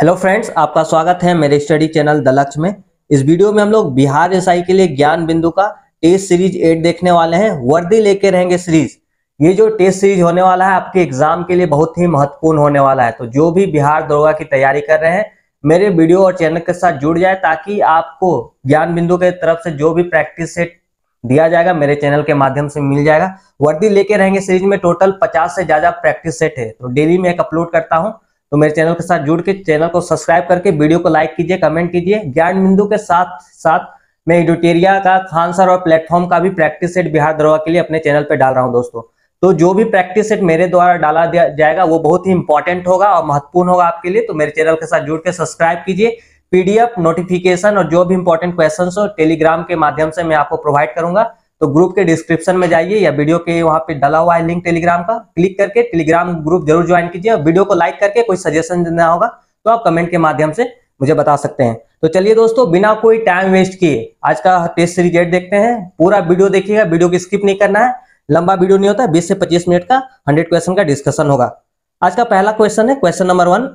hello friends आपका स्वागत है मेरे स्टडी चैनल दलक्ष में इस वीडियो में हम लोग बिहार एसआई के लिए ज्ञान बिंदु का टेस्ट सीरीज एट देखने वाले हैं वर्दी लेके रहेंगे सीरीज ये जो टेस्ट सीरीज होने वाला है आपके एग्जाम के लिए बहुत ही महत्वपूर्ण होने वाला है तो जो भी बिहार दरोगा की तैयारी कर रहे हैं मेरे वीडियो और चैनल के साथ जुड़ जाए ताकि आपको ज्ञान बिंदु के तरफ से जो भी प्रैक्टिस सेट दिया जाएगा मेरे चैनल के माध्यम से मिल जाएगा वर्दी लेके रहेंगे सीरीज में टोटल पचास से ज्यादा प्रैक्टिस सेट है तो डेली में एक अपलोड करता हूँ तो मेरे चैनल के साथ जुड़ के चैनल को सब्सक्राइब करके वीडियो को लाइक कीजिए कमेंट कीजिए ज्ञान बिंदु के साथ साथ मैं एडिटेरिया का खान सर और प्लेटफॉर्म का भी प्रैक्टिस सेट बिहार दरोगा के लिए अपने चैनल पर डाल रहा हूँ दोस्तों तो जो भी प्रैक्टिस सेट मेरे द्वारा डाला जाएगा वो बहुत ही इंपॉर्टेंट होगा और महत्वपूर्ण होगा आपके लिए तो मेरे चैनल के साथ जुड़ के सब्सक्राइब कीजिए पीडीएफ नोटिफिकेशन और जो भी इंपॉर्टेंट क्वेश्चन हो टेलीग्राम के माध्यम से मैं आपको प्रोवाइड करूंगा तो ग्रुप के डिस्क्रिप्शन में जाइए या वीडियो के वहां पे डाला हुआ है लिंक टेलीग्राम का क्लिक करके टेलीग्राम ग्रुप जरूर ज्वाइन कीजिए वीडियो को लाइक करके कोई सजेशन देना होगा तो आप कमेंट के माध्यम से मुझे बता सकते हैं तो चलिए दोस्तों बिना कोई टाइम वेस्ट किए आज का टेस्ट रिजल्ट देखते हैं पूरा वीडियो देखिएगा वीडियो को स्किप नहीं करना है लंबा वीडियो नहीं होता बीस से पच्चीस मिनट का हंड्रेड क्वेश्चन का डिस्कशन होगा आज का पहला क्वेश्चन है क्वेश्चन नंबर वन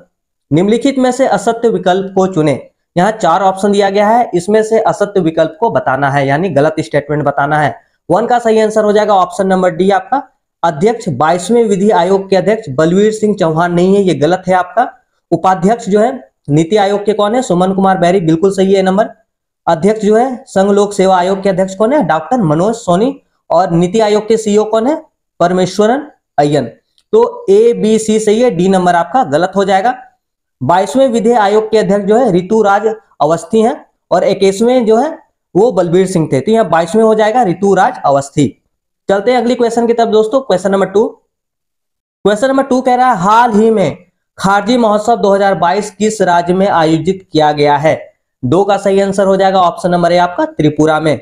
निम्नलिखित में से असत्य विकल्प को चुने यहाँ चार ऑप्शन दिया गया है इसमें से असत्य विकल्प को बताना है यानी गलत स्टेटमेंट बताना है वन का सही आंसर हो जाएगा ऑप्शन नंबर डी आपका अध्यक्ष बाईसवें विधि आयोग के अध्यक्ष बलवीर सिंह चौहान नहीं है ये गलत है आपका उपाध्यक्ष जो है नीति आयोग के कौन है सुमन कुमार बैरी बिल्कुल सही है नंबर अध्यक्ष जो है संघ लोक सेवा आयोग के अध्यक्ष कौन है डॉक्टर मनोज सोनी और नीति आयोग के सीईओ e कौन है परमेश्वरन अयन तो ए बी सी सही है डी नंबर आपका गलत हो जाएगा बाईसवें विधेय आयोग के अध्यक्ष जो है ऋतु राज अवस्थी हैं और इक्कीसवें जो है वो बलबीर सिंह थे तो यहाँ बाईसवें हो जाएगा राज अवस्थी चलते हैं अगली क्वेश्चन की तरफ दोस्तों question number two question number two कह रहा है हाल ही में खारजी महोत्सव 2022 किस राज्य में आयोजित किया गया है दो का सही आंसर हो जाएगा ऑप्शन नंबर ए आपका त्रिपुरा में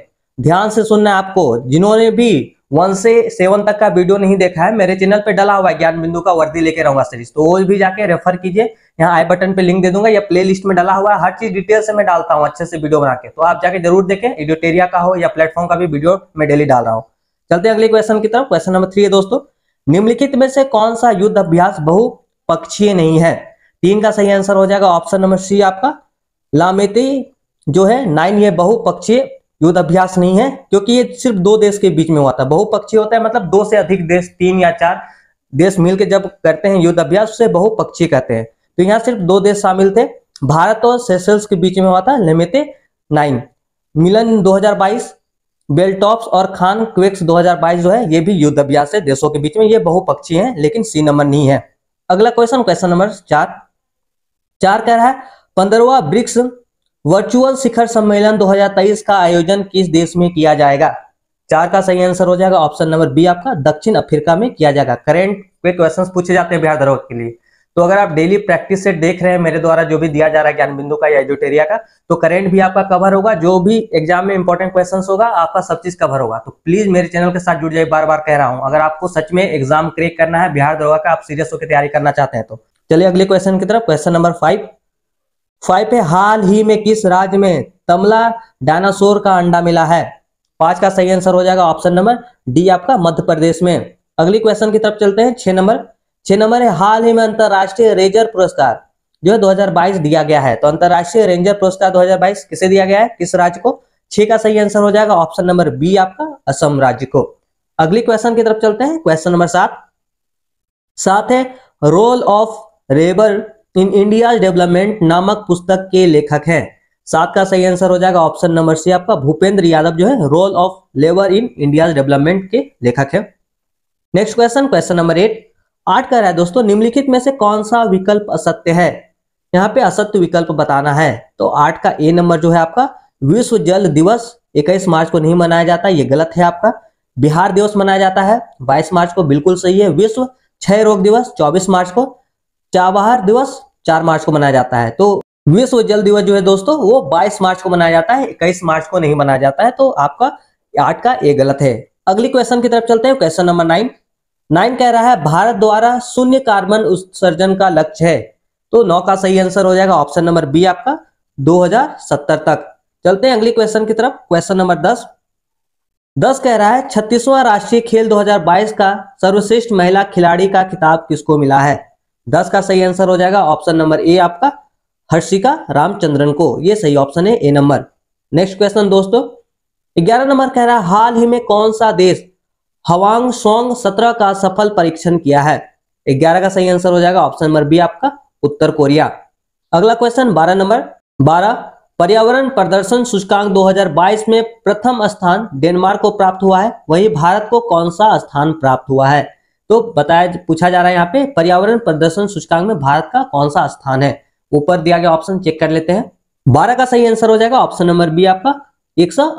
ध्यान से सुनना है आपको जिन्होंने भी वन से सेवन तक का वीडियो नहीं देखा है मेरे चैनल पे डाला हुआ है ज्ञान बिंदु का वर्दी लेके रहूंगा सीरीज तो वो भी जाके रेफर कीजिए यहाँ आई बटन पे लिंक दे दूंगा या प्ले लिस्ट में डाला हुआ है हर चीज डिटेल से मैं डालता हूँ अच्छे से वीडियो बना के तो आप जाके जरूर देखें एडिटेरिया का हो या प्लेटफॉर्म का भी वीडियो मैं डेली डाल रहा हूँ चलते हैं अगले क्वेश्चन की तरफ क्वेश्चन नंबर थ्री है दोस्तों निम्नलिखित में से कौन सा युद्ध अभ्यास पक्षीय नहीं है तीन का सही आंसर हो जाएगा ऑप्शन नंबर सी आपका लामेती जो है नाइन ये पक्षीय युद्ध अभ्यास नहीं है क्योंकि ये सिर्फ दो देश के बीच में हुआ था बहुपक्षीय होता है मतलब दो से अधिक देश तीन या चार देश मिलकर जब करते हैं युद्ध अभ्यास उसे बहुपक्षीय कहते हैं तो यहाँ सिर्फ दो देश शामिल थे भारत और सेशल्स के बीच में हुआ था लेमेते नाइन मिलन 2022 बेलटॉप्स और खान क्वेक्स 2022 जो है ये भी युद्ध अभ्यास है देशों के बीच में ये बहुपक्षीय हैं लेकिन सी नंबर नहीं है अगला क्वेश्चन क्वेश्चन नंबर चार चार कह रहा है पंद्रवा ब्रिक्स वर्चुअल शिखर सम्मेलन 2023 का आयोजन किस देश में किया जाएगा चार का सही आंसर हो जाएगा ऑप्शन नंबर बी आपका दक्षिण अफ्रीका में किया जाएगा करेंट पे क्वेश्चन पूछे जाते हैं बिहार दरोद के लिए तो अगर आप डेली प्रैक्टिस से देख रहे हैं मेरे द्वारा जो भी दिया जा रहा है ज्ञान बिंदु का या एजुटेरिया का तो करेंट भी आपका कवर होगा जो भी एग्जाम में इंपॉर्टेंट क्वेश्चन होगा आपका सब चीज कवर होगा तो प्लीज मेरे चैनल के साथ जुड़ जाइए बार बार कह रहा हूं अगर आपको सच में एग्जाम क्रेक करना है बिहार दरोगा का आप सीरियस होकर तैयारी करना चाहते हैं तो चलिए अगले क्वेश्चन की तरफ क्वेश्चन नंबर फाइव फाइव है हाल ही में किस राज्य में तमला डायनासोर का अंडा मिला है पांच का सही आंसर हो जाएगा ऑप्शन नंबर डी आपका मध्य प्रदेश में अगली क्वेश्चन की तरफ चलते हैं छह नंबर छह नंबर है हाल ही में अंतरराष्ट्रीय रेंजर पुरस्कार जो है बाईस दिया गया है तो अंतरराष्ट्रीय रेंजर पुरस्कार बाईस किसे दिया गया है किस राज्य को छह का सही आंसर हो जाएगा ऑप्शन नंबर बी आपका असम राज्य को अगली क्वेश्चन की तरफ चलते हैं क्वेश्चन नंबर सात सात है role of labour in India development नामक पुस्तक के लेखक हैं सात का सही आंसर हो जाएगा ऑप्शन नंबर सी आपका भूपेंद्र यादव जो है role of labour in India development के लेखक है next question question number eight आठ का रहा है दोस्तों निम्नलिखित में से कौन सा विकल्प असत्य है यहाँ पे असत्य विकल्प बताना है तो आठ का ए नंबर जो है आपका विश्व जल दिवस इक्कीस मार्च को नहीं मनाया जाता ये गलत है आपका बिहार दिवस मनाया जाता है बाईस मार्च को बिल्कुल सही है विश्व क्षय रोग दिवस चौबीस मार्च को चाबहार दिवस चार मार्च को मनाया जाता है तो विश्व जल दिवस जो है दोस्तों वो बाईस मार्च को मनाया जाता है इक्कीस मार्च को नहीं मनाया जाता है तो आपका आठ का ये गलत है अगली क्वेश्चन की तरफ चलते हैं क्वेश्चन नंबर नाइन नाइन कह रहा है भारत द्वारा शून्य कार्बन उत्सर्जन का लक्ष्य है तो नौ का सही आंसर हो जाएगा ऑप्शन नंबर बी आपका 2070 तक चलते हैं अगली क्वेश्चन की तरफ क्वेश्चन नंबर दस दस कह रहा है छत्तीसवां राष्ट्रीय खेल 2022 का सर्वश्रेष्ठ महिला खिलाड़ी का खिताब किसको मिला है दस का सही आंसर हो जाएगा ऑप्शन नंबर ए आपका हर्षिका रामचंद्रन को ये सही ऑप्शन है ए नंबर नेक्स्ट क्वेश्चन दोस्तों ग्यारह नंबर कह रहा है हाल ही में कौन सा देश हवांग सोंग सत्रह का सफल परीक्षण किया है ग्यारह का सही आंसर हो जाएगा ऑप्शन नंबर बी आपका उत्तर कोरिया अगला क्वेश्चन बारह नंबर बारह पर्यावरण प्रदर्शन सूचकांक 2022 में प्रथम स्थान डेनमार्क को प्राप्त हुआ है वहीं भारत को कौन सा स्थान प्राप्त हुआ है तो बताया पूछा जा रहा है यहाँ पे पर्यावरण प्रदर्शन सूचकांक में भारत का कौन सा स्थान है ऊपर दिया गया ऑप्शन चेक कर लेते हैं बारह का सही आंसर हो जाएगा ऑप्शन नंबर बी आपका एक सौ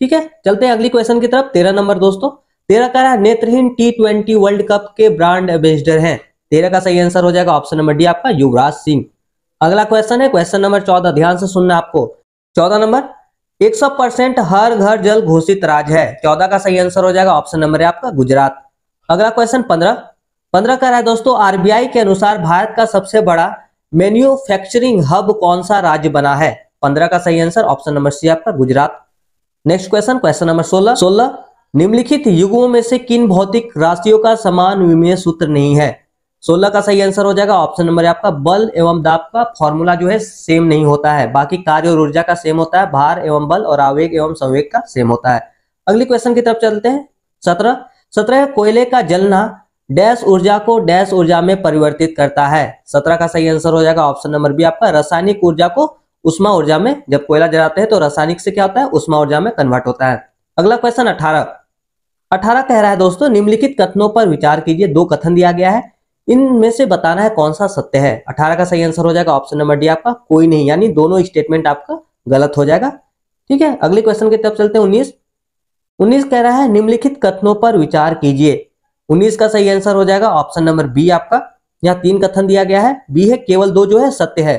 ठीक है चलते हैं अगली क्वेश्चन की तरफ तेरह नंबर दोस्तों तेरह का रहा नेत्रहीन टी ट्वेंटी वर्ल्ड कप के ब्रांड एम्बेसडर हैं तेरह का सही आंसर हो जाएगा ऑप्शन नंबर डी आपका युवराज सिंह अगला क्वेश्चन है क्वेश्चन नंबर चौदह ध्यान से सुनना आपको चौदह नंबर सौ परसेंट हर घर जल घोषित राज्य है चौदह का सही आंसर हो जाएगा ऑप्शन नंबर है आपका गुजरात अगला क्वेश्चन पंद्रह पंद्रह का है दोस्तों आरबीआई के अनुसार भारत का सबसे बड़ा मैन्युफैक्चरिंग हब कौन सा राज्य बना है पंद्रह का सही आंसर ऑप्शन नंबर सी आपका Gujarat next question question number सोलह सोलह निम्नलिखित युगों में से किन भौतिक राशियों का समान विमय सूत्र नहीं है सोलह का सही आंसर हो जाएगा ऑप्शन नंबर आपका बल एवं दाब का फॉर्मूला जो है सेम नहीं होता है बाकी कार्य और ऊर्जा का सेम होता है भार एवं बल और आवेग एवं संवेग का सेम होता है अगले क्वेश्चन की तरफ चलते हैं सत्रह सत्रह कोयले का जलना डैश ऊर्जा को डैश ऊर्जा में परिवर्तित करता है सत्रह का सही आंसर हो जाएगा ऑप्शन नंबर बी आपका रासायनिक ऊर्जा को उष्मा ऊर्जा में जब कोयला जलाते हैं तो रासायनिक से क्या होता है उष्मा ऊर्जा में कन्वर्ट होता है अगला क्वेश्चन अठारह अठारह कह रहा है दोस्तों निम्नलिखित कथनों पर विचार कीजिए दो कथन दिया गया है इनमें से बताना है कौन सा सत्य है अठारह का सही आंसर हो जाएगा ऑप्शन नंबर डी आपका कोई नहीं यानी दोनों स्टेटमेंट आपका गलत हो जाएगा ठीक है अगले क्वेश्चन की तरफ चलते हैं उन्नीस उन्नीस कह रहा है निम्नलिखित कथनों पर विचार कीजिए उन्नीस का सही आंसर हो जाएगा ऑप्शन नंबर बी आपका यहाँ तीन कथन दिया गया है बी है केवल दो जो है सत्य है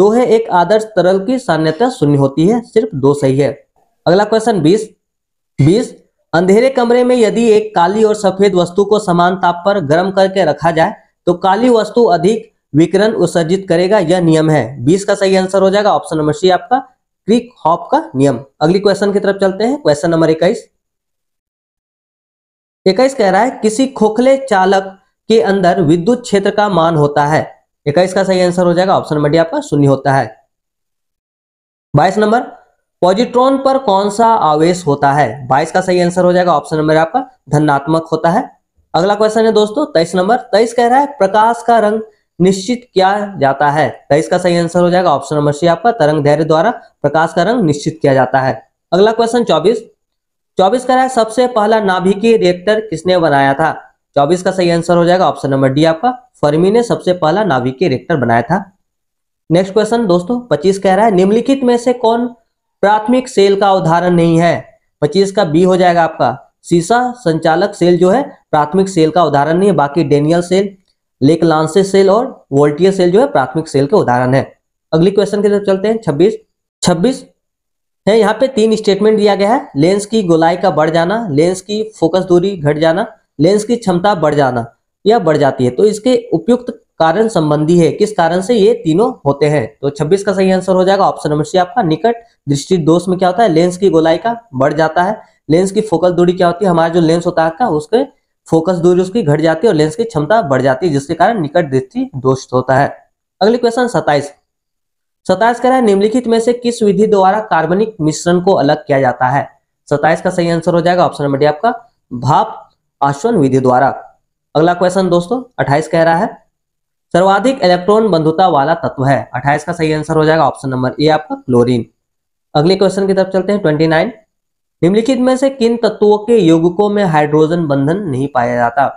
दो है एक आदर्श तरल की सान्यता शून्य होती है सिर्फ दो सही है अगला क्वेश्चन बीस बीस अंधेरे कमरे में यदि एक काली और सफेद वस्तु को समान ताप पर गर्म करके रखा जाए तो काली वस्तु अधिक विकरण उत्सर्जित करेगा यह नियम है बीस का सही आंसर हो जाएगा ऑप्शन नंबर सी आपका क्रिक हॉप का नियम अगली क्वेश्चन की तरफ चलते हैं क्वेश्चन नंबर इक्कीस इक्कीस कह रहा है किसी खोखले चालक के अंदर विद्युत क्षेत्र का मान होता है इक्कीस का सही आंसर हो जाएगा ऑप्शन नंबर डी आपका शून्य होता है बाईस नंबर पॉजिट्रॉन पर कौन सा आवेश होता है बाईस का सही आंसर हो जाएगा ऑप्शन नंबर आपका धनात्मक होता है अगला क्वेश्चन है दोस्तों तेईस नंबर तेईस कह रहा है प्रकाश का रंग निश्चित किया जाता है तेईस का सही आंसर हो जाएगा ऑप्शन नंबर सी आपका तरंग धैर्य द्वारा प्रकाश का रंग निश्चित किया जाता है अगला क्वेश्चन चौबीस चौबीस का रहा सबसे पहला नाभिकीय रिएक्टर किसने बनाया था चौबीस का सही आंसर हो जाएगा ऑप्शन नंबर डी आपका फर्मी ने सबसे पहला नाभिकीय रिएक्टर बनाया था नेक्स्ट क्वेश्चन दोस्तों पच्चीस कह रहा है निम्नलिखित में से कौन प्राथमिक सेल का उदाहरण नहीं है पच्चीस का बी हो जाएगा आपका सीसा संचालक सेल जो है प्राथमिक सेल का उदाहरण नहीं है बाकी Daniell cell Leclanché cell और वोल्टियर सेल जो है प्राथमिक सेल के उदाहरण है अगली क्वेश्चन की तरफ चलते हैं छब्बीस छब्बीस है यहाँ पे तीन स्टेटमेंट दिया गया है लेंस की गोलाई का बढ़ जाना लेंस की फोकस दूरी घट जाना लेंस की क्षमता बढ़ जाना या बढ़ जाती है तो इसके उपयुक्त कारण संबंधी है किस कारण से ये तीनों होते हैं तो 26 का सही आंसर हो जाएगा ऑप्शन नंबर सी आपका निकट दृष्टि दोष में क्या होता है लेंस की गोलाई का बढ़ जाता है लेंस की फोकस दूरी क्या होती है हमारा जो लेंस होता है उसके फोकस दूरी उसकी घट जाती है और लेंस की क्षमता बढ़ जाती है जिसके कारण निकट दृष्टि दोष होता है अगले क्वेश्चन सत्ताईस सताइस कह रहा है निम्नलिखित में से किस विधि द्वारा कार्बनिक मिश्रण को अलग किया जाता है सताइस का सही आंसर हो जाएगा ऑप्शन नंबर डी आपका भाप आश्वन विधि द्वारा अगला क्वेश्चन दोस्तों अट्ठाइस कह रहा है सर्वाधिक इलेक्ट्रॉन बंधुता वाला तत्व है अट्ठाइस का सही आंसर हो जाएगा ऑप्शन नंबर ए आपका क्लोरीन अगले क्वेश्चन की तरफ चलते हैं ट्वेंटी नाइन निम्नलिखित में से किन तत्वों के युगकों में हाइड्रोजन बंधन नहीं पाया जाता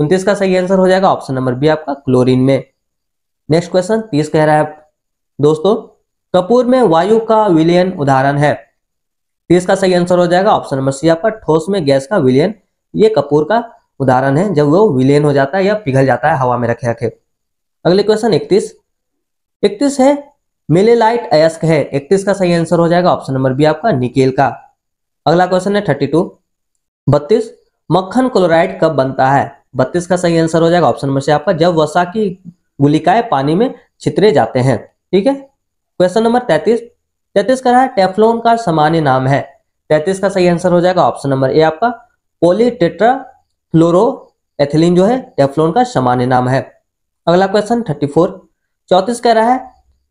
उनतीस का सही आंसर हो जाएगा ऑप्शन नंबर बी आपका क्लोरीन में नेक्स्ट क्वेश्चन तीस कह रहा है दोस्तों कपूर में वायु का विलयन उदाहरण है इसका सही आंसर हो जाएगा ऑप्शन नंबर सी आपका ठोस में गैस का विलयन ये कपूर का उदाहरण है जब वो विलयन हो जाता है या पिघल जाता है हवा में रखे रखे अगले क्वेश्चन इकतीस इकतीस है मिलेलाइट अयस्क है इकतीस का सही आंसर हो जाएगा ऑप्शन नंबर बी आपका निकेल का अगला क्वेश्चन है थर्टी टू बत्तीस मक्खन क्लोराइड कब बनता है बत्तीस का सही आंसर हो जाएगा ऑप्शन नंबर सी आपका जब वसा की गुलिकाएं पानी में छितरे जाते हैं ठीक है क्वेश्चन नंबर तैतीस तैतीस का है टेफ्लोन का सामान्य नाम है तैतीस का सही आंसर हो जाएगा ऑप्शन नंबर ए आपका पोलिटेट्रा फ्लोरो एथिलीन जो है टेफ्लोन का सामान्य नाम है अगला क्वेश्चन थर्टी फोर चौतीस कह रहा है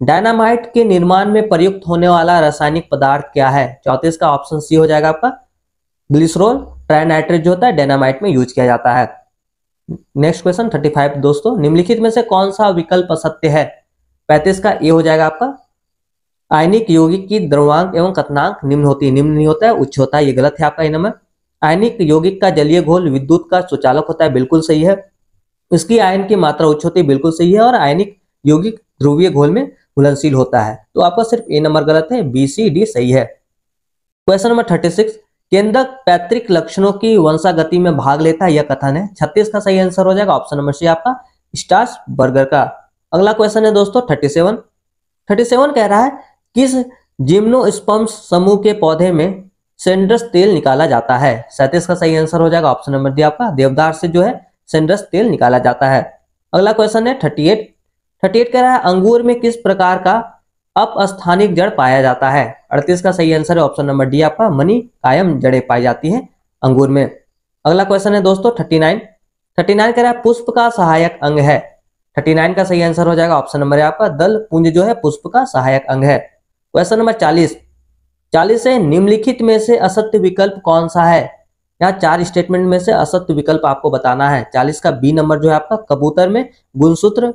डायनामाइट के निर्माण में प्रयुक्त होने वाला रासायनिक पदार्थ क्या है चौतीस का ऑप्शन सी हो जाएगा आपका ग्लिसरोल ट्राइनाइट्रेट जो होता है डायनामाइट में यूज किया जाता है नेक्स्ट क्वेश्चन थर्टी फाइव दोस्तों निम्नलिखित में से कौन सा विकल्प सत्य है पैंतीस का ए हो जाएगा आपका आयनिक यौगिक की द्रवांक एवं कथनांक निम्न होती है निम्न नहीं होता है उच्च होता है ये गलत है आपका इन नंबर आयनिक यौगिक का जलीय घोल विद्युत का सुचालक होता है बिल्कुल सही है इसकी आयन की मात्रा उच्च होती है बिल्कुल सही है और आयनिक यौगिक ध्रुवीय घोल में घुलनशील होता है तो आपका सिर्फ ए नंबर गलत है बी सी डी सही है क्वेश्चन नंबर थर्टी सिक्स केंद्रक पैतृक लक्षणों की वंशागति में भाग लेता है यह कथन है छत्तीस का सही आंसर हो जाएगा ऑप्शन नंबर सी आपका स्टार्स बर्गर का अगला क्वेश्चन है दोस्तों थर्टी सेवन थर्टी सेवन कह रहा है किस जिम्नोस्पम्स समूह के पौधे में सेंड्रस तेल निकाला जाता है सैतीस का सही आंसर हो जाएगा ऑप्शन नंबर डी आपका देवदार से जो है सेंड्रस तेल निकाला जाता है अगला क्वेश्चन है थर्टी एट थर्टी एट कह रहा है अंगूर में किस प्रकार का अपस्थानिक जड़ पाया जाता है अड़तीस का सही आंसर है ऑप्शन नंबर डी आपका मनी कायम जड़ें पाई जाती है अंगूर में अगला क्वेश्चन है दोस्तों थर्टी नाइन थर्टी नाइन कह रहा है पुष्प का सहायक अंग है थर्टी नाइन का सही आंसर हो जाएगा ऑप्शन नंबर है आपका दल पुंज जो है पुष्प का सहायक अंग है क्वेश्चन नंबर चालीस चालीस है निम्नलिखित में से असत्य विकल्प कौन सा है यहाँ चार स्टेटमेंट में से असत्य विकल्प आपको बताना है चालीस का बी नंबर जो है आपका कबूतर में गुणसूत्र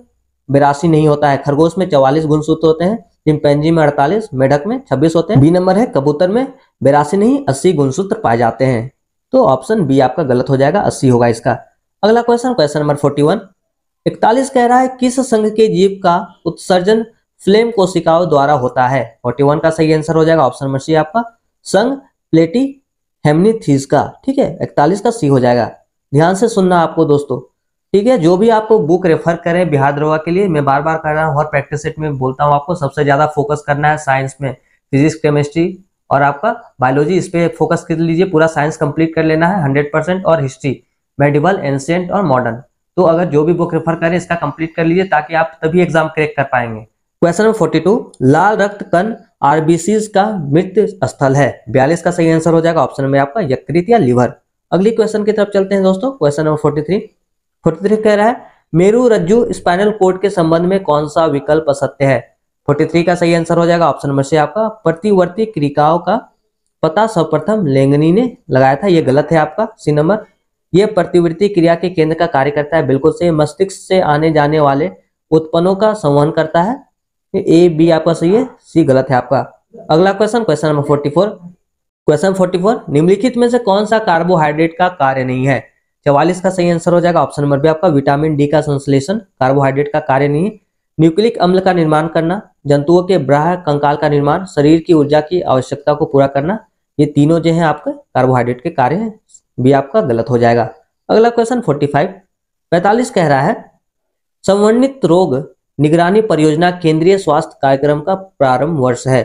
बिरासी नहीं होता है खरगोश में चौवालीस गुणसूत्र होते हैं चिमपेंजी में अड़तालीस मेढक में छब्बीस होते हैं बी नंबर है कबूतर में बिरासी नहीं अस्सी गुणसूत्र पाए जाते हैं तो ऑप्शन बी आपका गलत हो जाएगा अस्सी होगा इसका अगला question question number forty one इकतालीस कह रहा है किस संघ के जीव का उत्सर्जन फ्लेम कोशिकाओं द्वारा होता है फोर्टी वन का सही आंसर हो जाएगा ऑप्शन नंबर सी आपका संघ प्लेटी हेमनीथीज का ठीक है इकतालीस का सी हो जाएगा ध्यान से सुनना आपको दोस्तों ठीक है जो भी आपको बुक रेफर करें बिहार द्रोवा के लिए मैं बार बार कर रहा हूँ हर प्रैक्टिस सेट में बोलता हूँ आपको सबसे ज्यादा फोकस करना है साइंस में फिजिक्स केमिस्ट्री और आपका बायोलॉजी इस पर फोकस कर लीजिए पूरा साइंस कंप्लीट कर लेना है हंड्रेड परसेंट और हिस्ट्री मेडिवल एंशियंट और मॉडर्न तो अगर जो भी बुक रेफर करें इसका कंप्लीट कर लीजिए ताकि आप तभी एग्जाम क्रेक कर पाएंगे क्वेश्चन नंबर फोर्टी टू लाल रक्त कण आरबीसी का मृत स्थल है बयालीस का सही आंसर हो जाएगा ऑप्शन नंबर आपका यकृत या लिवर अगली क्वेश्चन की तरफ चलते हैं दोस्तों question number forty three forty three कह रहा है मेरू रज्जु स्पाइनल कोड के संबंध में कौन सा विकल्प असत्य है फोर्टी थ्री का सही आंसर हो जाएगा ऑप्शन नंबर से आपका प्रतिवर्ती क्रिकाओं का पता सर्वप्रथम लेंगनी ने लगाया था यह गलत है आपका सी नंबर यह प्रतिवृत्ति क्रिया के केंद्र का कार्य करता है बिल्कुल सही मस्तिष्क से आने जाने वाले उत्पन्नों का संवहन करता है ए बी आपका सही है सी गलत है आपका अगला question question number forty four question forty four निम्नलिखित में से कौन सा कार्बोहाइड्रेट का कार्य नहीं है चवालीस का सही आंसर हो जाएगा ऑप्शन नंबर बी आपका विटामिन डी का संश्लेषण कार्बोहाइड्रेट का कार्य नहीं है न्यूक्लिक अम्ल का निर्माण करना जंतुओं के ब्राह कंकाल का निर्माण शरीर की ऊर्जा की आवश्यकता को पूरा करना ये तीनों जो है आपके कार्बोहाइड्रेट के कार्य हैं भी आपका गलत हो जाएगा अगला क्वेश्चन 45 45 कह रहा है संवर्णित रोग निगरानी परियोजना केंद्रीय स्वास्थ्य कार्यक्रम का प्रारंभ वर्ष है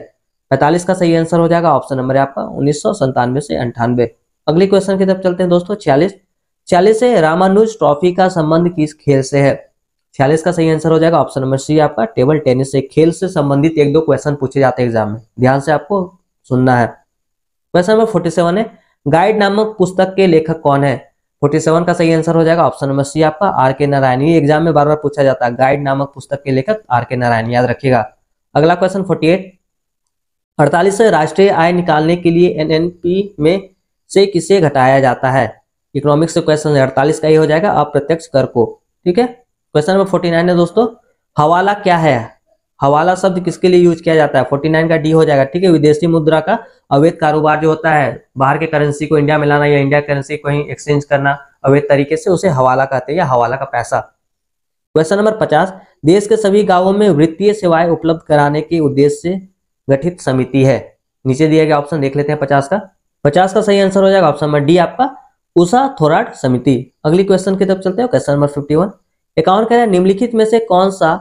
45 का सही आंसर हो जाएगा ऑप्शन नंबर है आपका उन्नीस से अंठानवे अगले क्वेश्चन की तरफ चलते हैं दोस्तों छियालीस छियालीस से रामानुज ट्रॉफी का संबंध किस खेल से है छियालीस का सही आंसर हो जाएगा ऑप्शन नंबर सी आपका टेबल टेनिस से खेल से संबंधित एक दो क्वेश्चन पूछे जाते हैं एग्जाम में ध्यान से आपको सुनना है क्वेश्चन नंबर फोर्टी सेवन है गाइड नामक पुस्तक के लेखक कौन है 47 का सही आंसर हो जाएगा ऑप्शन नंबर सी आपका आर के नारायण ये एग्जाम में बार बार पूछा जाता है गाइड नामक पुस्तक के लेखक आर के नारायण याद रखिएगा अगला क्वेश्चन 48 48 राष्ट्रीय आय निकालने के लिए एनएनपी में से किसे घटाया जाता है इकोनॉमिक्स से क्वेश्चन अड़तालीस का ही हो जाएगा अप्रत्यक्ष कर को ठीक है क्वेश्चन नंबर फोर्टी नाइन है दोस्तों हवाला क्या है हवाला शब्द किसके लिए यूज किया जाता है फोर्टी नाइन का डी हो जाएगा ठीक है विदेशी मुद्रा का अवैध कारोबार जो होता है बाहर के करेंसी को इंडिया में लाना या इंडिया करेंसी को एक्सचेंज करना अवैध तरीके से उसे हवाला कहते हैं या हवाला का पैसा क्वेश्चन नंबर पचास देश के सभी गांवों में वित्तीय सेवाएं उपलब्ध कराने के उद्देश्य से गठित समिति है नीचे दिए गए ऑप्शन देख लेते हैं पचास का पचास का सही आंसर हो जाएगा ऑप्शन नंबर डी आपका उषा थोराट समिति अगली क्वेश्चन की तरफ चलते हैं क्वेश्चन नंबर फिफ्टी वन कह रहे हैं निम्नलिखित में से कौन सा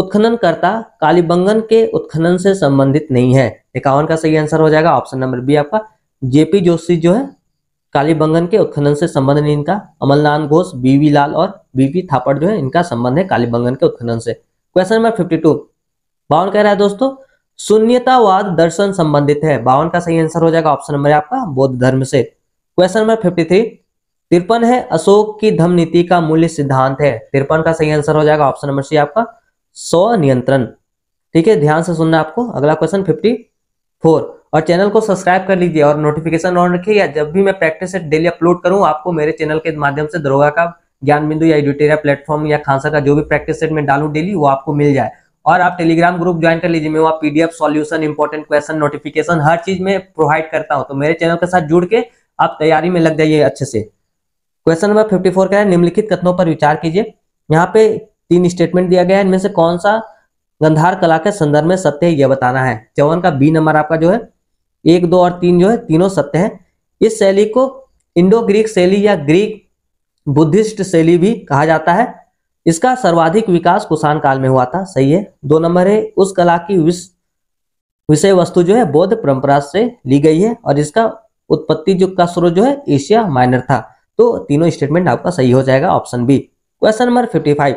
उत्खननकर्ता कालीबंगन के उत्खनन से संबंधित नहीं है इक्यावन का सही आंसर हो जाएगा ऑप्शन नंबर बी आपका जेपी जोशी जो है कालीबंगन के उत्खनन से संबंध नहीं इनका अमलनाथ घोष बीवी लाल और बीवी थापड़ जो है इनका संबंध है कालीबंगन के उत्खनन से क्वेश्चन नंबर फिफ्टी टू बावन कह रहा है दोस्तों शून्यतावाद दर्शन संबंधित है बावन का सही आंसर हो जाएगा ऑप्शन नंबर आपका बौद्ध धर्म से क्वेश्चन नंबर फिफ्टी थ्री तिरपन है अशोक की धम नीति का मूल्य सिद्धांत है तिरपन का सही आंसर हो जाएगा ऑप्शन नंबर सी आपका नियंत्रण ठीक है ध्यान से सुनना आपको अगला क्वेश्चन फिफ्टी फोर और चैनल को सब्सक्राइब कर लीजिए और नोटिफिकेशन ऑन रखिए या जब भी मैं प्रैक्टिस सेट डेली अपलोड करूं आपको मेरे चैनल के माध्यम से दरोगा का ज्ञान बिंदु या एडिटेरिया प्लेटफॉर्म या खांसा का जो भी प्रैक्टिस सेट में डालू डेली वो आपको मिल जाए और आप टेलीग्राम ग्रुप ज्वाइन कर लीजिए मैं वहाँ PDF solution important question notification हर चीज में प्रोवाइड करता हूँ तो मेरे चैनल के साथ जुड़ के आप तैयारी में लग जाइए अच्छे से क्वेश्चन नंबर फिफ्टी फोर का है निम्नलिखित कथनों पर विचार कीजिए यहाँ पे तीन स्टेटमेंट दिया गया है इनमें से कौन सा गंधार कला के संदर्भ में सत्य है यह बताना है चौवन का बी नंबर आपका जो है एक दो और तीन जो है तीनों सत्य है इस शैली को इंडो ग्रीक शैली या ग्रीक बुद्धिस्ट शैली भी कहा जाता है इसका सर्वाधिक विकास कुषाण काल में हुआ था सही है दो नंबर है उस कला की विषय वस्तु जो है बौद्ध परंपरा से ली गई है और इसका उत्पत्ति जो का स्रोत जो है एशिया माइनर था तो तीनों स्टेटमेंट आपका सही हो जाएगा option B question number fifty five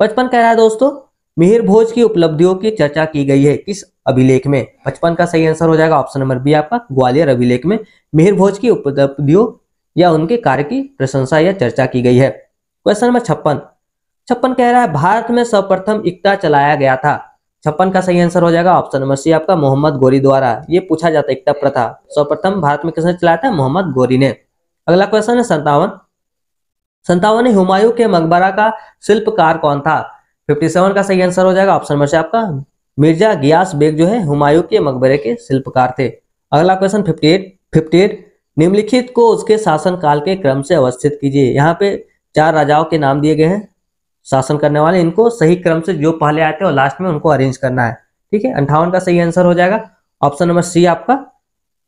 पचपन कह रहा है दोस्तों मिहिर भोज की उपलब्धियों की चर्चा की गई है किस अभिलेख में पचपन का सही आंसर हो जाएगा ऑप्शन नंबर बी आपका ग्वालियर अभिलेख में मिहिर भोज की उपलब्धियों या उनके कार्य की प्रशंसा या चर्चा की गई है क्वेश्चन नंबर छप्पन छप्पन कह रहा है भारत में सर्वप्रथम इकता चलाया गया था छप्पन का सही आंसर हो जाएगा ऑप्शन नंबर सी आपका मोहम्मद गोरी द्वारा ये पूछा जाता है एकता प्रथा सर्वप्रथम भारत में किसने चलाया था मोहम्मद गोरी ने अगला क्वेश्चन है संतावन संतावन हुमायूं के मकबरा का शिल्पकार कौन था 57 का सही आंसर हो जाएगा ऑप्शन नंबर से आपका मिर्जा गियास बेग जो है हुमायूं के मकबरे के शिल्पकार थे अगला क्वेश्चन 58 58 निम्नलिखित को उसके शासनकाल के क्रम से अवस्थित कीजिए यहाँ पे चार राजाओं के नाम दिए गए हैं शासन करने वाले इनको सही क्रम से जो पहले आए थे और लास्ट में उनको अरेंज करना है ठीक है अंठावन का सही आंसर हो जाएगा ऑप्शन नंबर सी आपका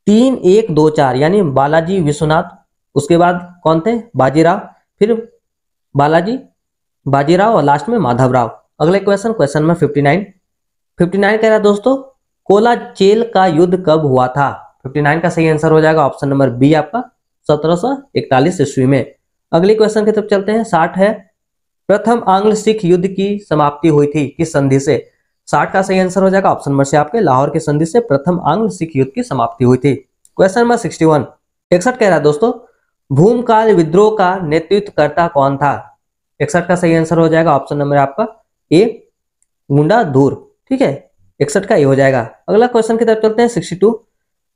तीन एक दो चार यानी बालाजी विश्वनाथ उसके बाद कौन थे बाजीराव फिर बालाजी बाजीराव और लास्ट में माधवराव अगले question question number fifty nine fifty nine कह रहा है दोस्तों कोला चेल का युद्ध कब हुआ था फिफ्टी नाइन का सही आंसर हो जाएगा ऑप्शन नंबर बी आपका सत्रह सौ इकतालीस ईस्वी में अगले क्वेश्चन की तरफ चलते हैं साठ है प्रथम आंग्ल सिख युद्ध की समाप्ति हुई थी किस संधि से साठ का सही आंसर हो जाएगा ऑप्शन नंबर से आपके लाहौर की संधि से प्रथम आंग्ल सिख युद्ध की समाप्ति हुई थी क्वेश्चन नंबर सिक्सटी वन इकसठ कह रहा है दोस्तों भूमकाल विद्रोह का नेतृत्व करता कौन था इकसठ का सही आंसर हो जाएगा ऑप्शन नंबर आपका ए गुंडा धूर ठीक है इकसठ का ए हो जाएगा अगला क्वेश्चन की तरफ चलते हैं सिक्सटी टू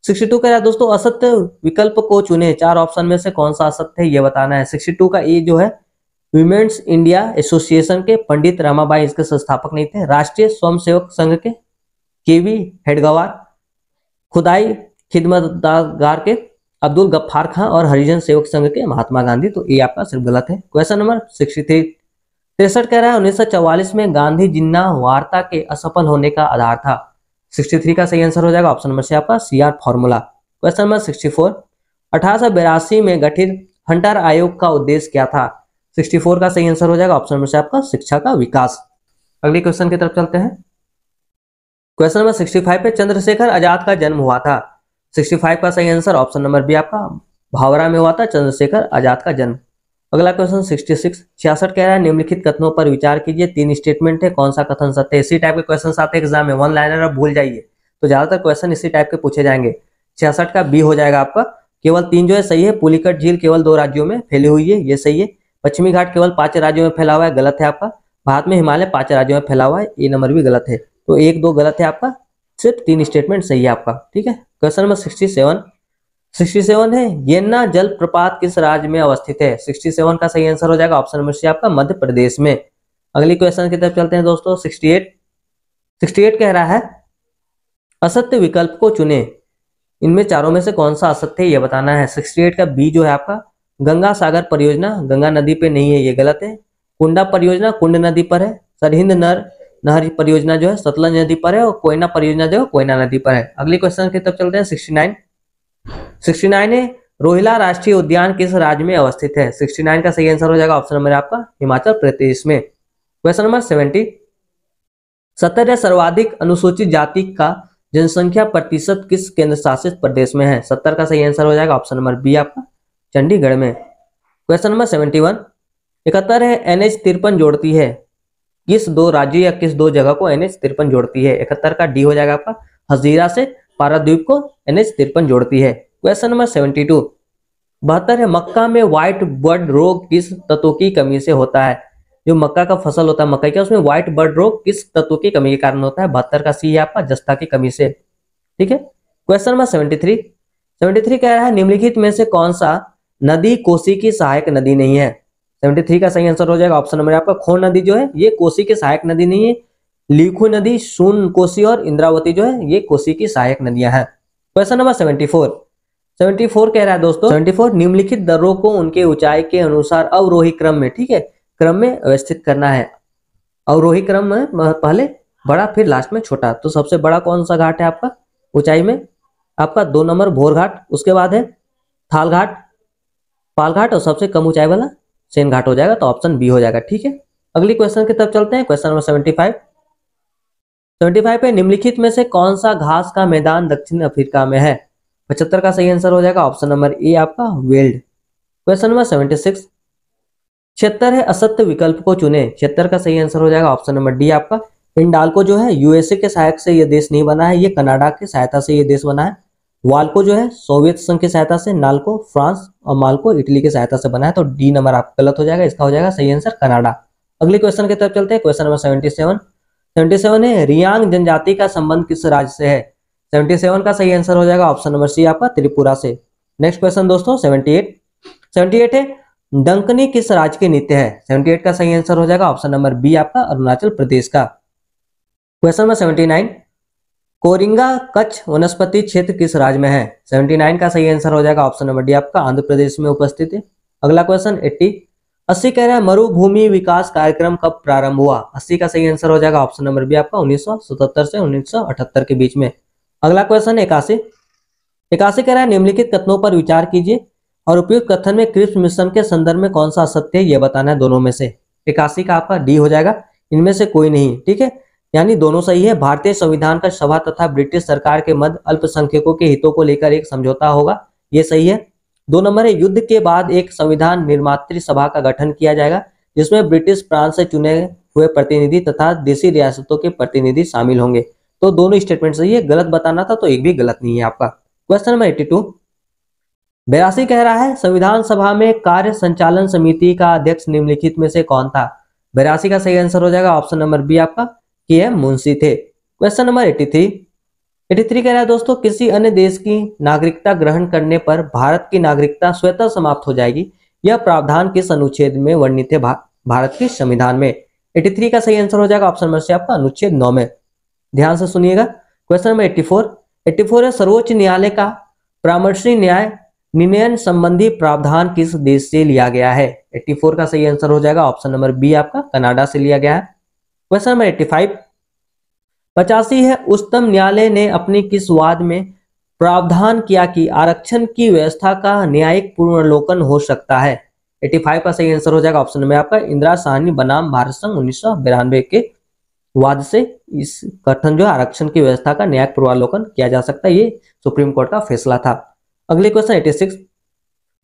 सिक्सटी टू का दोस्तों असत्य विकल्प को चुने चार ऑप्शन में से कौन सा असत्य है ये बताना है सिक्सटी का ए जो है विमेन्स इंडिया एसोसिएशन के पंडित रामाबाई इसके संस्थापक नहीं थे राष्ट्रीय स्वयंसेवक संघ के केवी हेडगवार खुदाई खिदमतगार के अब्दुल गफ्फार खां और हरिजन सेवक संघ के महात्मा गांधी तो ये आपका सिर्फ गलत है क्वेश्चन नंबर सिक्सटी थ्री तिरसठ कह रहा है उन्नीस में गांधी जिन्ना वार्ता के असफल होने का आधार था 63 का सही आंसर हो जाएगा ऑप्शन नंबर से आपका C R formula question number 64 अठारह में गठित हंटर आयोग का उद्देश्य क्या था 64 का सही आंसर हो जाएगा ऑप्शन नंबर से आपका शिक्षा का विकास अगले क्वेश्चन की तरफ चलते हैं क्वेश्चन नंबर 65 पे चंद्रशेखर आजाद का जन्म हुआ था सिक्सटी फाइव का सही आंसर ऑप्शन नंबर बी आपका भावरा में हुआ था चंद्रशेखर आजाद का जन्म अगला क्वेश्चन 66 छियासठ कह रहा है निम्नलिखित कथनों पर विचार कीजिए तीन स्टेटमेंट है कौन सा कथन सत्य इसी टाइप के क्वेश्चन आते हैं एग्जाम में वन लाइनर आप भूल जाइए तो ज्यादातर क्वेश्चन इसी टाइप के पूछे जाएंगे छियासठ का बी हो जाएगा आपका केवल तीन जो है सही है पुलिकट झील केवल दो राज्यों में फैली हुई है ये सही है पश्चिमी घाट केवल पांच राज्यों में फैला हुआ है गलत है आपका भारत में हिमालय पांच राज्यों में फैला हुआ है ये नंबर भी गलत है तो एक दो गलत है आपका सिर्फ तीन स्टेटमेंट सही है आपका ठीक है question number sixty seven sixty seven है येन्ना जलप्रपात किस राज्य में अवस्थित है सिक्सटी सेवन का सही आंसर हो जाएगा ऑप्शन नंबर सी आपका मध्य प्रदेश में अगली क्वेश्चन की तरफ चलते हैं दोस्तों सिक्सटी एट सिक्सटी एट कह रहा है असत्य विकल्प को चुने इनमें चारों में से कौन सा असत्य है यह बताना है सिक्सटी एट का बी जो है आपका गंगा सागर परियोजना गंगा नदी पे नहीं है ये गलत है कुंडा परियोजना कुंड नदी पर है सरहिंद नर नहर परियोजना जो है सतलज नदी पर है और कोयना परियोजना जो है कोयना नदी पर है अगले क्वेश्चन की तरफ चलते हैं सिक्सटी नाइन सिक्सटी नाइन है रोहिला राष्ट्रीय उद्यान किस राज्य में अवस्थित है सिक्सटी नाइन का सही आंसर हो जाएगा ऑप्शन नंबर आपका हिमाचल प्रदेश में क्वेश्चन नंबर सेवेंटी सत्तर सर्वाधिक अनुसूचित जाति का जनसंख्या प्रतिशत किस केंद्र शासित प्रदेश में है सत्तर का सही आंसर हो जाएगा ऑप्शन नंबर बी आपका चंडीगढ़ में क्वेश्चन नंबर सेवेंटी वन इकहत्तर है एन एच तिरपन जोड़ती है किस दो राज्य या किस दो जगह को एन एच तिरपन जोड़ती है इकहत्तर का डी हो जाएगा आपका हजीरा से पारद्वीप को एन एच तिरपन जोड़ती है क्वेश्चन नंबर सेवेंटी टू बहत्तर है मक्का में व्हाइट बर्ड रोग किस तत्व की कमी से होता है जो मक्का का फसल होता है मक्का का उसमें व्हाइट बर्ड रोग किस तत्व की कमी के कारण होता है बहत्तर का सी है आपका जस्ता की कमी से ठीक है question number seventy three seventy three कह रहा है निम्नलिखित में से कौन सा नदी कोसी की सहायक नदी नहीं है सेवेंटी थ्री का सही आंसर हो जाएगा ऑप्शन नंबर आपका खो नदी जो है ये कोसी की सहायक नदी नहीं है लीखू नदी सुन कोसी और इंद्रावती जो है ये कोसी की सहायक नदियां हैं question number seventy four seventy four कह रहा है दोस्तों सेवेंटी फोर निम्नलिखित दरों को उनके ऊंचाई के अनुसार अवरोही क्रम में ठीक है क्रम में व्यवस्थित करना है अवरोही क्रम में पहले बड़ा फिर लास्ट में छोटा तो सबसे बड़ा कौन सा घाट है आपका ऊंचाई में आपका दो नंबर भोर घाट उसके बाद है थाल घाट पाल घाट और सबसे कम ऊंचाई वाला सेन घाट हो जाएगा तो ऑप्शन बी हो जाएगा ठीक है अगली क्वेश्चन की तरफ चलते हैं question number seventy five seventy five पे निम्नलिखित में से कौन सा घास का मैदान दक्षिण अफ्रीका में है पचहत्तर का सही आंसर हो जाएगा ऑप्शन नंबर ए आपका वेल्ड क्वेश्चन नंबर सेवेंटी सिक्स छिहत्तर है असत्य विकल्प को चुने छिहत्तर का सही आंसर हो जाएगा ऑप्शन नंबर डी आपका को जो है यूएसए के सहायक से यह देश नहीं बना है ये कनाडा की सहायता से यह देश बना है वाल को जो है सोवियत संघ की सहायता से नाल को फ्रांस और माल को इटली की सहायता से बना है तो डी नंबर आप गलत हो जाएगा इसका हो जाएगा सही आंसर कनाडा अगले क्वेश्चन की तरफ चलते हैं question number seventy seven seventy seven है रियांग जनजाति का संबंध किस राज्य से है सेवेंटी सेवन का सही आंसर हो जाएगा ऑप्शन नंबर सी आपका त्रिपुरा से नेक्स्ट क्वेश्चन दोस्तों सेवेंटी एट सेवेंटी एट है डंकनी किस राज्य के नीति है सेवेंटी एट का सही आंसर हो जाएगा ऑप्शन नंबर बी आपका अरुणाचल प्रदेश का question number seventy nine Coringa कच्छ वनस्पति क्षेत्र किस राज्य में है 79 का सही आंसर हो जाएगा ऑप्शन नंबर डी आपका आंध्र प्रदेश में उपस्थित है अगला क्वेश्चन 80 अस्सी कह रहा है मरुभूमि विकास कार्यक्रम कब प्रारंभ हुआ अस्सी का सही आंसर हो जाएगा ऑप्शन नंबर बी आपका 1977 से 1978 के बीच में अगला क्वेश्चन इक्यासी इक्यासी कह रहा है निम्नलिखित कथनों पर विचार कीजिए और उपयुक्त कथन में क्रिप्स मिश्रम के संदर्भ में कौन सा असत्य है ये बताना है दोनों में से इक्यासी का आपका डी हो जाएगा इनमें से कोई नहीं ठीक है यानी दोनों सही है भारतीय संविधान का सभा तथा ब्रिटिश सरकार के मध्य अल्पसंख्यकों के हितों को लेकर एक समझौता होगा ये सही है दो नंबर है युद्ध के बाद एक संविधान निर्मात्री सभा का गठन किया जाएगा जिसमें ब्रिटिश प्रांत से चुने हुए प्रतिनिधि तथा देशी रियासतों के प्रतिनिधि शामिल होंगे तो दोनों स्टेटमेंट सही है गलत बताना था तो एक भी गलत नहीं है आपका क्वेश्चन नंबर एट्टी टू बेरासी कह रहा है संविधान सभा में कार्य संचालन समिति का अध्यक्ष निम्नलिखित में से कौन था बेरासी का सही आंसर हो जाएगा ऑप्शन नंबर बी आपका कि यह मुंशी थे question number eighty three eighty three कह रहा है दोस्तों किसी अन्य देश की नागरिकता ग्रहण करने पर भारत की नागरिकता स्वतः समाप्त हो जाएगी यह प्रावधान किस अनुच्छेद में वर्णित है भा, भारत के संविधान में एटी थ्री का सही आंसर हो जाएगा ऑप्शन नंबर से आपका अनुच्छेद नौ में ध्यान से सुनिएगा question number eighty four eighty four है सर्वोच्च न्यायालय का परामर्शी न्याय निर्णयन संबंधी प्रावधान किस देश से लिया गया है एट्टी फोर का सही आंसर हो जाएगा ऑप्शन नंबर बी आपका कनाडा से लिया गया है क्वेश्चन नंबर एट्टी फाइव पचासी है उच्चतम न्यायालय ने अपने किस वाद में प्रावधान किया कि आरक्षण की व्यवस्था का न्यायिक पुनर्वलोकन हो सकता है 85 का सही आंसर हो जाएगा ऑप्शन में आपका इंदिरा साहनी बनाम भारत संघ उन्नीस के वाद से इस कथन जो आरक्षण की व्यवस्था का न्यायिक पूर्वालोकन किया जा सकता है ये सुप्रीम कोर्ट का फैसला था अगले क्वेश्चन एटी सिक्स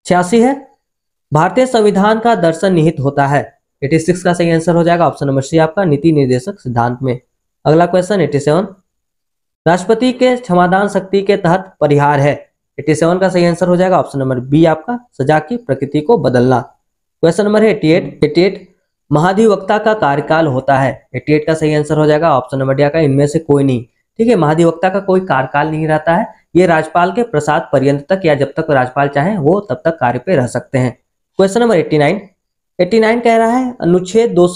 छियासी है भारतीय संविधान का दर्शन निहित होता है एटी सिक्स का सही आंसर हो जाएगा ऑप्शन नंबर सी आपका नीति निर्देशक सिद्धांत में अगला क्वेश्चन एटी सेवन राष्ट्रपति के क्षमादान शक्ति के तहत परिहार है एटी सेवन का सही आंसर हो जाएगा ऑप्शन नंबर बी आपका सजा की प्रकृति को बदलना क्वेश्चन नंबर है एटी एट एटी एट महाधिवक्ता का कार्यकाल होता है एट का सही आंसर हो जाएगा ऑप्शन नंबर डी का इनमें से कोई नहीं ठीक है महाधिवक्ता का कोई कार्यकाल नहीं रहता है ये राज्यपाल के प्रसाद पर्यंत तक या जब तक राज्यपाल चाहे वो तब तक कार्य पे रह सकते हैं क्वेश्चन नंबर नाइन 89 कह रहा है अनुच्छेद दो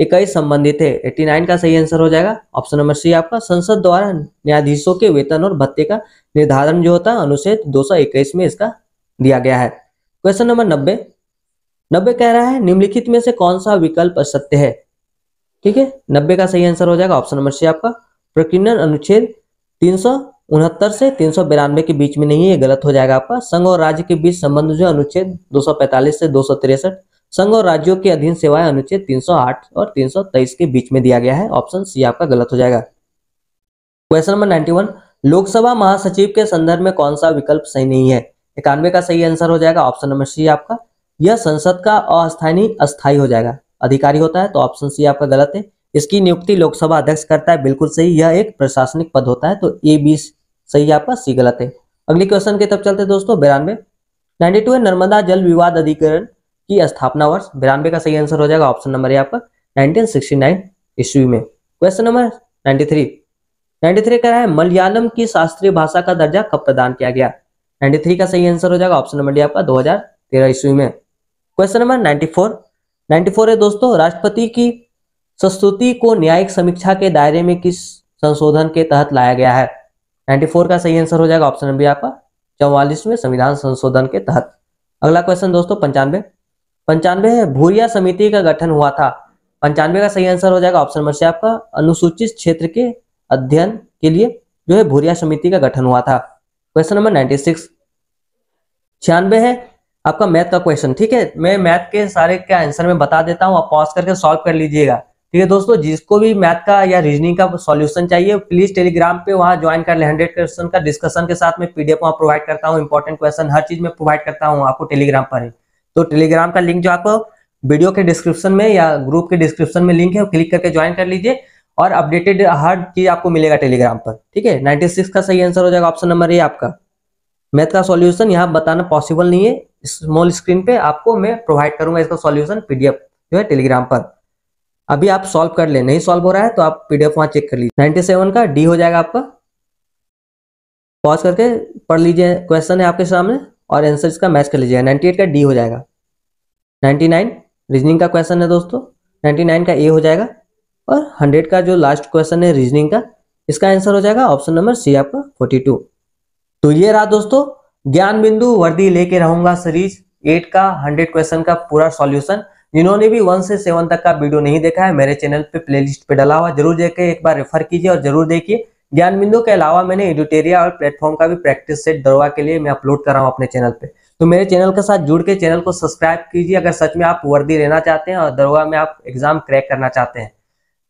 इक्कीस संबंधित है 89 का सही आंसर हो जाएगा ऑप्शन नंबर सी आपका संसद द्वारा न्यायाधीशों के वेतन और भत्ते का निर्धारण जो होता है अनुच्छेद दो में इसका दिया गया है क्वेश्चन नंबर नब्बे नब्बे कह रहा है निम्नलिखित में से कौन सा विकल्प असत्य है ठीक है नब्बे का सही आंसर हो जाएगा ऑप्शन नंबर सी आपका प्रकीर्णन अनुच्छेद तीन से तीन के बीच में नहीं है गलत हो जाएगा आपका संघ और राज्य के बीच संबंध जो अनुच्छेद 245 से दो संघ और राज्यों के अधीन सेवाएं अनुच्छेद 308 और 323 के बीच में दिया गया है ऑप्शन सी आपका गलत हो जाएगा क्वेश्चन नंबर 91 लोकसभा महासचिव के संदर्भ में कौन सा विकल्प सही नहीं है इक्यानवे का सही आंसर हो जाएगा ऑप्शन नंबर सी आपका यह संसद का अस्थायी अस्थायी हो जाएगा अधिकारी होता है तो ऑप्शन सी आपका गलत है इसकी नियुक्ति लोकसभा अध्यक्ष करता है बिल्कुल सही यह एक प्रशासनिक पद होता है तो ए बी सही आपका सी गलत है अगले क्वेश्चन के तब चलते दोस्तों बिरानवे नाइनटी टू है नर्मदा जल विवाद अधिकरण की स्थापना वर्ष बिरानवे का सही आंसर हो जाएगा ऑप्शन नंबर है आपका 1969 ईस्वी में क्वेश्चन नंबर 93 93 कह रहा है मलयालम की शास्त्रीय भाषा का दर्जा कब प्रदान किया गया 93 का सही आंसर हो जाएगा ऑप्शन नंबर डी आपका 2013 हजार ईस्वी में क्वेश्चन नंबर 94 94 है दोस्तों राष्ट्रपति की संस्तुति को न्यायिक समीक्षा के दायरे में किस संशोधन के तहत लाया गया है 94 का सही आंसर हो जाएगा ऑप्शन नंबर आपका चौवालीसवें संविधान संशोधन के तहत अगला क्वेश्चन दोस्तों पंचानवे पंचानवे है भूरिया समिति का गठन हुआ था पंचानवे का सही आंसर हो जाएगा ऑप्शन नंबर से आपका अनुसूचित क्षेत्र के अध्ययन के लिए जो है भूरिया समिति का गठन हुआ था क्वेश्चन नंबर नाइन्टी सिक्स छियानवे है आपका मैथ का क्वेश्चन ठीक है मैं मैथ के सारे के आंसर में बता देता हूँ आप पॉज करके सॉल्व कर लीजिएगा ठीक है दोस्तों जिसको भी मैथ का या रीजनिंग का सॉल्यूशन चाहिए प्लीज टेलीग्राम पे वहाँ ज्वाइन कर ले हंड्रेड क्वेश्चन का डिस्कशन के साथ में पीडीएफ वहाँ प्रोवाइड करता हूँ इंपॉर्टेंट क्वेश्चन हर चीज में प्रोवाइड करता हूँ आपको टेलीग्राम पर ही तो टेलीग्राम का लिंक जो आपको वीडियो के डिस्क्रिप्शन में या ग्रुप के डिस्क्रिप्शन में लिंक है क्लिक करके ज्वाइन कर लीजिए और अपडेटेड हर चीज आपको मिलेगा टेलीग्राम पर ठीक है 96 का सही आंसर हो जाएगा ऑप्शन नंबर ए आपका मैथ का सॉल्यूशन यहाँ बताना पॉसिबल नहीं है स्मॉल स्क्रीन पे आपको मैं प्रोवाइड करूंगा इसका सॉल्यूशन पीडीएफ जो है टेलीग्राम पर अभी आप सॉल्व कर ले नहीं सॉल्व हो रहा है तो आप पीडीएफ वहां चेक कर लीजिए सेवन का डी हो जाएगा आपका पॉज करके पढ़ लीजिए क्वेश्चन है आपके सामने और आंसर इसका मैच कर लीजिएगा नाइन्टी एट का डी हो जाएगा नाइन्टी नाइन रीजनिंग का क्वेश्चन है दोस्तों नाइन्टी नाइन का ए हो जाएगा और हंड्रेड का जो लास्ट क्वेश्चन है रीजनिंग का इसका आंसर हो जाएगा ऑप्शन नंबर सी आपका फोर्टी टू तो ये रहा दोस्तों ज्ञान बिंदु वर्दी लेके रहूंगा सीरीज एट का हंड्रेड क्वेश्चन का पूरा सॉल्यूशन जिन्होंने भी वन से सेवन तक का वीडियो नहीं देखा है मेरे चैनल पे प्लेलिस्ट पे डाला हुआ जरूर देखे एक बार रेफर कीजिए और जरूर देखिए ज्ञान बिंदु के अलावा मैंने एडिटेरिया और प्लेटफॉर्म का भी प्रैक्टिस सेट दरवा के लिए मैं अपलोड कर रहा हूँ अपने चैनल पे तो मेरे चैनल के साथ जुड़ के चैनल को सब्सक्राइब कीजिए अगर सच में आप वर्दी रहना चाहते हैं और दरवा में आप एग्जाम क्रैक करना चाहते हैं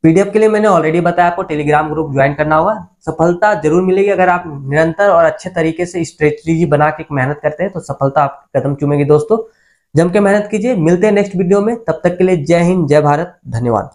पीडीएफ के लिए मैंने ऑलरेडी बताया आपको टेलीग्राम ग्रुप ज्वाइन करना होगा सफलता जरूर मिलेगी अगर आप निरंतर और अच्छे तरीके से स्ट्रेटजी बना के मेहनत करते हैं तो सफलता आपकी कदम चुमेगी दोस्तों जम के मेहनत कीजिए मिलते हैं नेक्स्ट वीडियो में तब तक के लिए जय हिंद जय भारत धन्यवाद